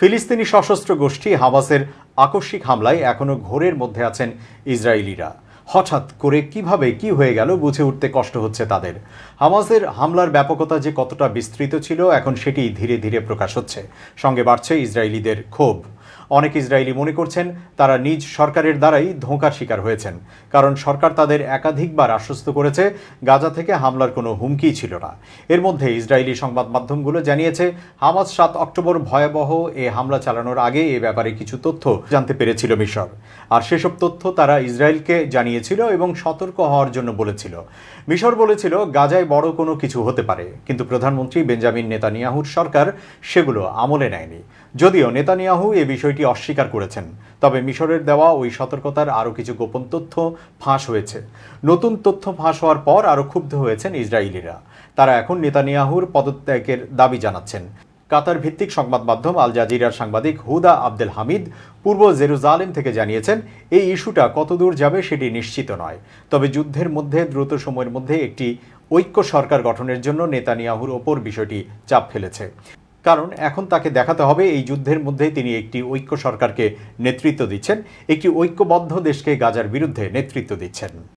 ফিলিস্তিনি সশস্ত্র গোষ্ঠী হামাসের আকস্মিক হামলায় এখনও ঘোরের মধ্যে আছেন ইসরায়েলিরা হঠাৎ করে কিভাবে কি হয়ে গেল বুঝে উঠতে কষ্ট হচ্ছে তাদের হামাসের হামলার ব্যাপকতা যে কতটা বিস্তৃত ছিল এখন সেটি ধীরে ধীরে প্রকাশ হচ্ছে সঙ্গে বাড়ছে ইসরায়েলিদের ক্ষোভ অনেক ইসরায়েলি মনে করছেন তারা নিজ সরকারের দ্বারাই ধোঁকার শিকার হয়েছেন কারণ সরকার তাদের একাধিকবার আশ্বস্ত করেছে গাজা থেকে হামলার কোনো হুমকি ছিল না এর মধ্যে ইসরায়েলি সংবাদ মাধ্যমগুলো জানিয়েছে হামাস সাত অক্টোবর ভয়াবহ এ হামলা চালানোর আগে এ ব্যাপারে কিছু তথ্য জানতে পেরেছিল মিশর আর সেসব তথ্য তারা ইসরায়েলকে জানিয়েছিল এবং সতর্ক হওয়ার জন্য বলেছিল মিশর বলেছিল গাজায় বড় কোনো কিছু হতে পারে কিন্তু প্রধানমন্ত্রী বেঞ্জামিন নেতানিয়াহুর সরকার সেগুলো আমলে নেয়নি যদিও নেতানিয়াহু এ বিষয়টি বিষয়টি অস্বীকার করেছেন তবে মিশরের দেওয়া ওই সতর্কতার আরও কিছু গোপন তথ্য ফাঁস হয়েছে নতুন তথ্য ফাঁস হওয়ার পর আরও ক্ষুব্ধ হয়েছেন ইসরায়েলিরা তারা এখন নেতানিয়াহুর পদত্যাগের দাবি জানাচ্ছেন কাতার ভিত্তিক সংবাদ মাধ্যম আল জাজিরার সাংবাদিক হুদা আব্দেল হামিদ পূর্ব জেরুজালেম থেকে জানিয়েছেন এই ইস্যুটা কতদূর যাবে সেটি নিশ্চিত নয় তবে যুদ্ধের মধ্যে দ্রুত সময়ের মধ্যে একটি ঐক্য সরকার গঠনের জন্য নেতানিয়াহুর ওপর বিষয়টি চাপ ফেলেছে কারণ এখন তাকে দেখাতে হবে এই যুদ্ধের মধ্যে তিনি একটি ঐক্য সরকারকে নেতৃত্ব দিচ্ছেন একটি ঐক্যবদ্ধ দেশকে গাজার বিরুদ্ধে নেতৃত্ব দিচ্ছেন